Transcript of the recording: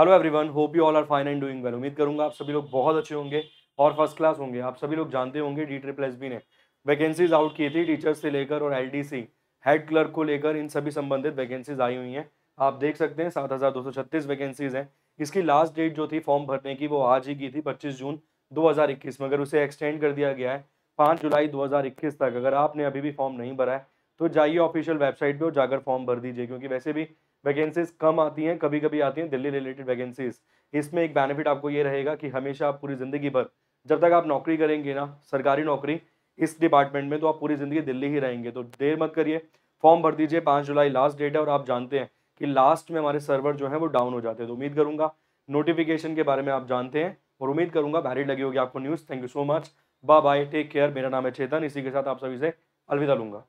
hello everyone hope you all are fine and doing well उम्मीद करूंगा आप सभी लोग बहुत अच्छे होंगे और फर्स्ट क्लास होंगे आप सभी लोग जानते होंगे डी ट्री एस बी ने वैकेंसीज आउट की थी टीचर्स से लेकर और सी हेड क्लर्क को लेकर इन सभी संबंधित वैकेंसीज आई हुई हैं आप देख सकते हैं सात हज़ार दो सौ छत्तीस वैकेंसीज हैं इसकी लास्ट डेट जो थी फॉर्म भरने की वो आज ही की थी पच्चीस जून दो हज़ार इक्कीस मगर उसे एक्सटेंड कर दिया गया है पाँच जुलाई दो हज़ार इक्कीस तक अगर आपने अभी भी फॉर्म नहीं भरा है तो जाइए ऑफिशियल वेबसाइट पे और जाकर फॉर्म भर दीजिए क्योंकि वैसे भी वैकेंसीज कम आती हैं कभी कभी आती हैं दिल्ली रिलेटेड वैकेंसीज इसमें एक बेनिफिट आपको ये रहेगा कि हमेशा आप पूरी ज़िंदगी भर जब तक आप नौकरी करेंगे ना सरकारी नौकरी इस डिपार्टमेंट में तो आप पूरी ज़िंदगी दिल्ली ही रहेंगे तो देर मत करिए फॉर्म भर दीजिए पाँच जुलाई लास्ट डेट है और आप जानते हैं कि लास्ट में हमारे सर्वर जो है वो डाउन हो जाते हैं तो उम्मीद करूँगा नोटिफिकेशन के बारे में आप जानते हैं और उम्मीद करूँगा भारी लगी होगी आपको news thank you so much bye bye take care मेरा नाम है चेतन इसी के साथ आप सभी से अलविदा लूँगा